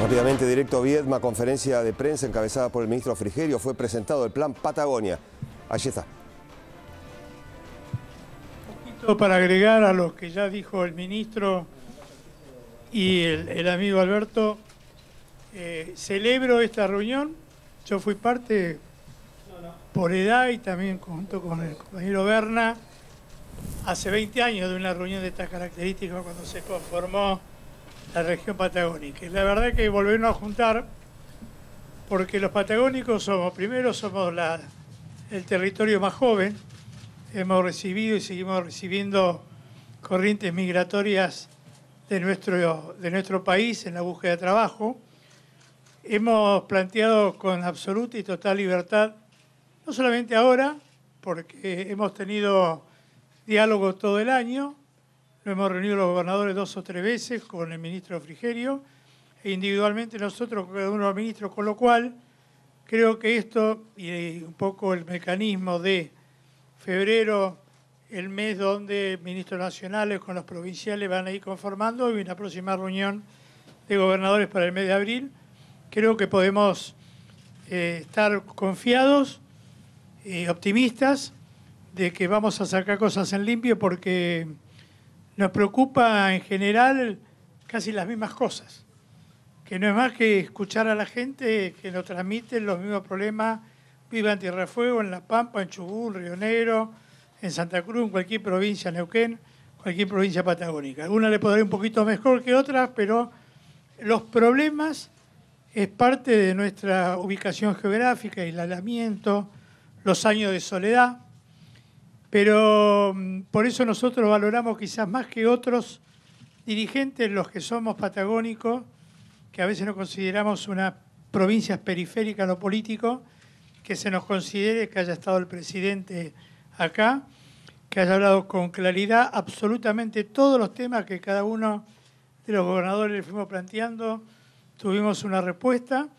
Rápidamente, directo a Viedma, conferencia de prensa encabezada por el ministro Frigerio, fue presentado el plan Patagonia. Allí está. Un poquito para agregar a lo que ya dijo el ministro y el, amigo Alberto, eh, celebro esta reunión. Yo fui parte por edad y también junto con el compañero Berna hace 20 años de una reunión de estas características cuando se conformó la región patagónica. Y la verdad que volvernos a juntar porque los patagónicos somos, primero somos el territorio más joven, hemos recibido y seguimos recibiendo corrientes migratorias de nuestro, de nuestro país en la búsqueda de trabajo. Hemos planteado con absoluta y total libertad, no solamente ahora, porque hemos tenido diálogo todo el año, nos hemos reunido los gobernadores dos o tres veces con el ministro Frigerio e individualmente nosotros, cada uno de los ministros, con lo cual creo que esto y eh, un poco el mecanismo de febrero, el mes donde ministros nacionales con los provinciales van a ir conformando y una próxima reunión de gobernadores para el mes de abril, creo que podemos eh, estar confiados, y eh, optimistas, de que vamos a sacar cosas en limpio porque nos preocupa en general casi las mismas cosas, que no es más que escuchar a la gente que nos transmiten los mismos problemas, viva en Tierra Fuego, en La Pampa, en Chubut, Río Negro, en Santa Cruz, en cualquier provincia, Neuquén, cualquier provincia patagónica. Algunas le podré un poquito mejor que otras, pero los problemas es parte de nuestra ubicación geográfica, el aislamiento, los años de soledad, pero mm, por eso nosotros valoramos quizás más que otros dirigentes, los que somos patagónicos, que a veces nos consideramos una provincia periférica a lo político, que se nos considere que haya estado el presidente acá, que haya hablado con claridad absolutamente todos los temas que cada uno de los gobernadores le fuimos planteando, tuvimos una respuesta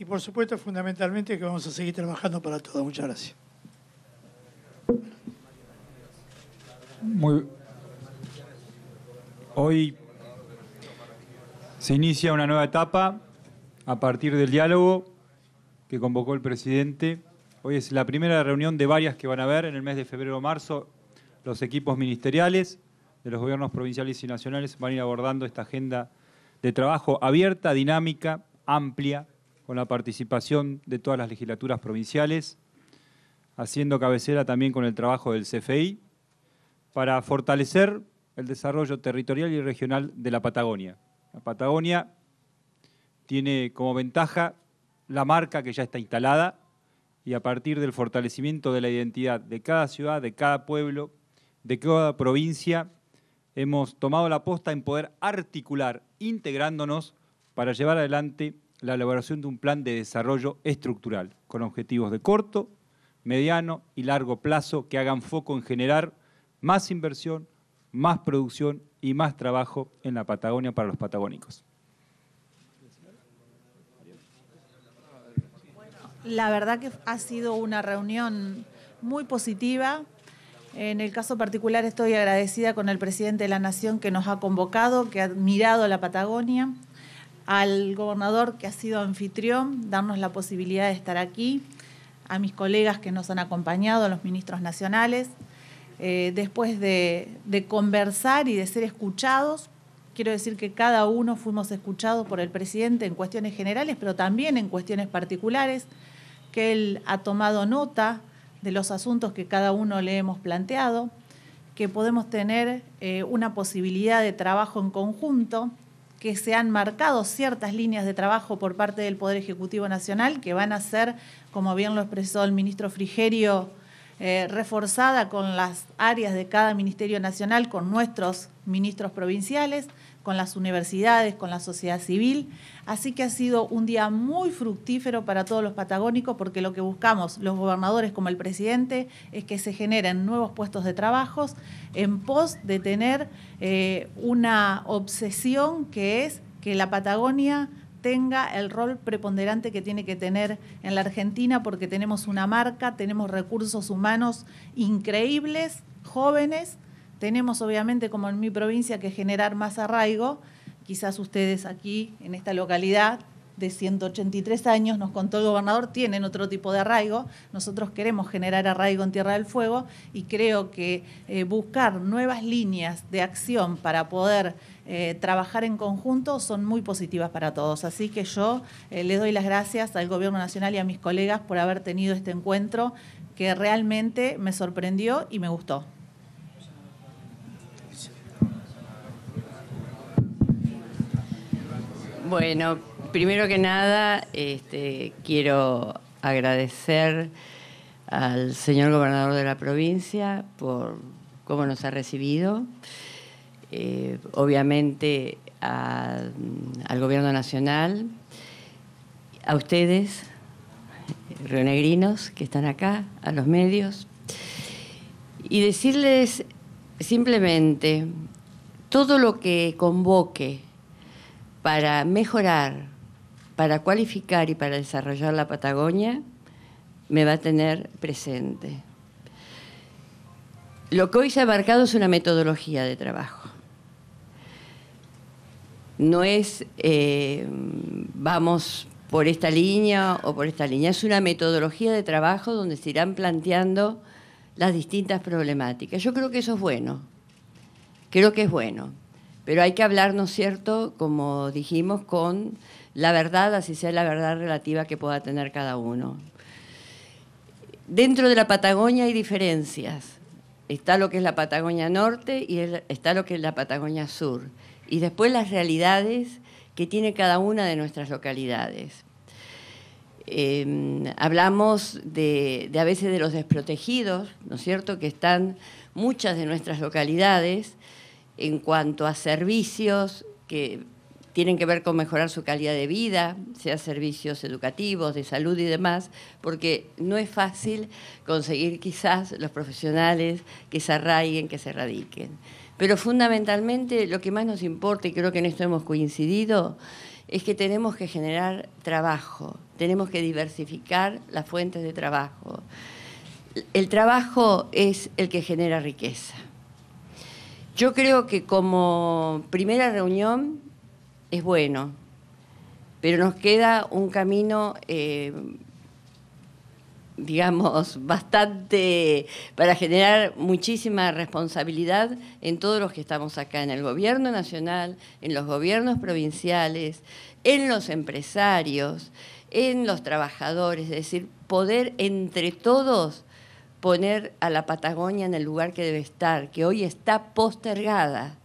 y por supuesto fundamentalmente que vamos a seguir trabajando para todos. Muchas gracias. Hoy se inicia una nueva etapa a partir del diálogo que convocó el presidente. Hoy es la primera reunión de varias que van a haber en el mes de febrero o marzo. Los equipos ministeriales de los gobiernos provinciales y nacionales van a ir abordando esta agenda de trabajo abierta, dinámica, amplia, con la participación de todas las legislaturas provinciales, haciendo cabecera también con el trabajo del CFI para fortalecer el desarrollo territorial y regional de la Patagonia. La Patagonia tiene como ventaja la marca que ya está instalada y a partir del fortalecimiento de la identidad de cada ciudad, de cada pueblo, de cada provincia, hemos tomado la posta en poder articular, integrándonos para llevar adelante la elaboración de un plan de desarrollo estructural con objetivos de corto, mediano y largo plazo que hagan foco en generar más inversión, más producción y más trabajo en la Patagonia para los patagónicos. La verdad que ha sido una reunión muy positiva. En el caso particular estoy agradecida con el presidente de la Nación que nos ha convocado, que ha admirado la Patagonia, al gobernador que ha sido anfitrión, darnos la posibilidad de estar aquí, a mis colegas que nos han acompañado, a los ministros nacionales. Eh, después de, conversar y de ser escuchados quiero decir que cada uno fuimos escuchados por el presidente en cuestiones generales, pero también en cuestiones particulares, que él ha tomado nota de los asuntos que cada uno le hemos planteado, que podemos tener eh, una posibilidad de trabajo en conjunto, que se han marcado ciertas líneas de trabajo por parte del Poder Ejecutivo Nacional que van a ser, como bien lo expresó el ministro Frigerio, eh, reforzada con las áreas de cada Ministerio Nacional, con nuestros ministros provinciales, con las universidades, con la sociedad civil. Así que ha sido un día muy fructífero para todos los patagónicos porque lo que buscamos los gobernadores como el presidente es que se generen nuevos puestos de trabajo en pos de tener eh, una obsesión que es que la Patagonia tenga el rol preponderante que tiene que tener en la Argentina porque tenemos una marca, tenemos recursos humanos increíbles, jóvenes, tenemos obviamente como en mi provincia que generar más arraigo, quizás ustedes aquí en esta localidad de 183 años, nos contó el gobernador, tienen otro tipo de arraigo. Nosotros queremos generar arraigo en Tierra del Fuego y creo que eh, buscar nuevas líneas de acción para poder eh, trabajar en conjunto son muy positivas para todos. Así que yo les eh, le doy las gracias al Gobierno Nacional y a mis colegas por haber tenido este encuentro que realmente me sorprendió y me gustó. Bueno, primero que nada, este, quiero agradecer al señor gobernador de la provincia por cómo nos ha recibido. Eh, obviamente al gobierno nacional, a ustedes, rionegrinos que están acá, a los medios, y decirles simplemente todo lo que convoque para mejorar para cualificar y para desarrollar la Patagonia, me va a tener presente. Lo que hoy se ha abarcado es una metodología de trabajo. No es eh, vamos por esta línea o por esta línea, es una metodología de trabajo donde se irán planteando las distintas problemáticas. Yo creo que eso es bueno, creo que es bueno. Pero hay que hablar, ¿no es cierto?, como dijimos, con la verdad, así sea la verdad relativa que pueda tener cada uno. Dentro de la Patagonia hay diferencias. Está lo que es la Patagonia Norte y está lo que es la Patagonia Sur. Y después las realidades que tiene cada una de nuestras localidades. Em, hablamos de, de, a veces de los desprotegidos, ¿no es cierto?, que están muchas de nuestras localidades en cuanto a servicios que tienen que ver con mejorar su calidad de vida, sea servicios educativos, de salud y demás, porque no es fácil conseguir quizás los profesionales que se arraiguen, que se radiquen. Pero fundamentalmente lo que más nos importa, y creo que en esto hemos coincidido, es que tenemos que generar trabajo, tenemos que diversificar las fuentes de trabajo. El trabajo es el que genera riqueza. Yo creo que como primera reunión es bueno, pero nos queda un camino, eh, digamos, bastante para generar muchísima responsabilidad en todos los que estamos acá, en el gobierno nacional, en los gobiernos provinciales, en los empresarios, en los trabajadores, es decir, poder entre todos poner a la Patagonia en el lugar que debe estar, que hoy está postergada.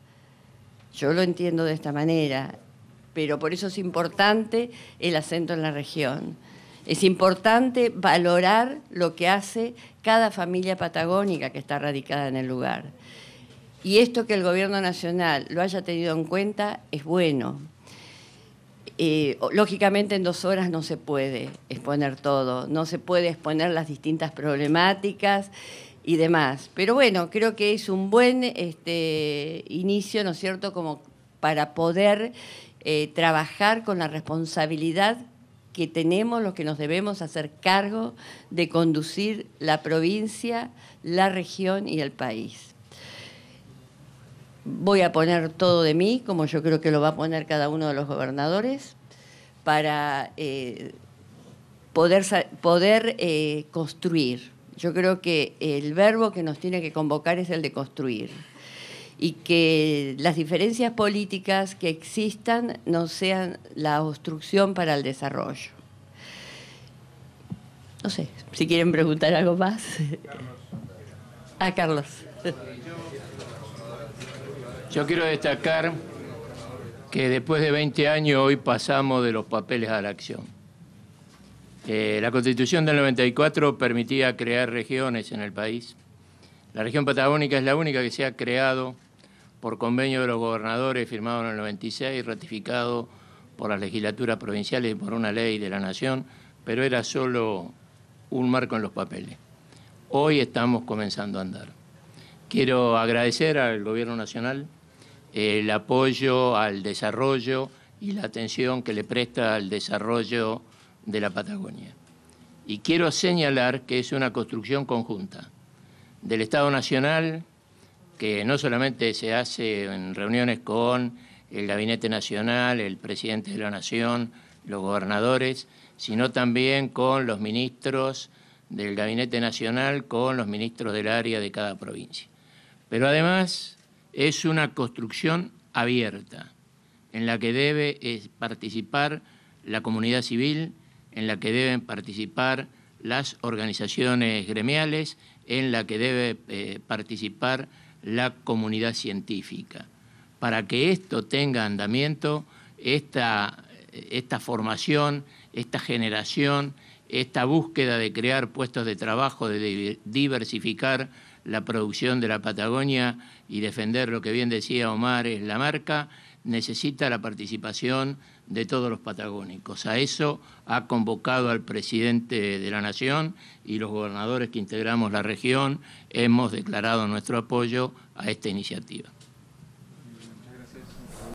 Yo lo entiendo de esta manera, pero por eso es importante el acento en la región. Es importante valorar lo que hace cada familia patagónica que está radicada en el lugar. Y esto que el gobierno nacional lo haya tenido en cuenta es bueno lógicamente en dos horas no se puede exponer todo, no se puede exponer las distintas problemáticas y demás. Pero bueno, creo que es un buen este, inicio, ¿no es cierto?, como para poder eh, trabajar con la responsabilidad que tenemos los que nos debemos hacer cargo de conducir la provincia, la región y el país voy a poner todo de mí, como yo creo que lo va a poner cada uno de los gobernadores, para eh, poder, poder eh, construir. Yo creo que el verbo que nos tiene que convocar es el de construir y que las diferencias políticas que existan no sean la obstrucción para el desarrollo. No sé, si quieren preguntar algo más. A Carlos. Yo quiero destacar que después de 20 años hoy pasamos de los papeles a la acción. Eh, la Constitución del 94 permitía crear regiones en el país. La región patagónica es la única que se ha creado por convenio de los gobernadores firmado en el 96 ratificado por las legislaturas provinciales y por una ley de la nación, pero era solo un marco en los papeles. Hoy estamos comenzando a andar. Quiero agradecer al Gobierno Nacional el apoyo al desarrollo y la atención que le presta al desarrollo de la Patagonia. Y quiero señalar que es una construcción conjunta del Estado Nacional, que no solamente se hace en reuniones con el Gabinete Nacional, el presidente de la Nación, los gobernadores, sino también con los ministros del Gabinete Nacional, con los ministros del área de cada provincia. Pero además es una construcción abierta en la que debe eh, participar la comunidad civil, en la que deben participar las organizaciones gremiales, en la que debe eh, participar la comunidad científica. Para que esto tenga andamiento, esta formación, esta generación, esta búsqueda de crear puestos de trabajo, de diversificar la producción de la Patagonia y defender lo que bien decía Omar es la marca, necesita la participación de todos los patagónicos. A eso ha convocado al presidente de la Nación y los gobernadores que integramos la región hemos declarado nuestro apoyo a esta iniciativa.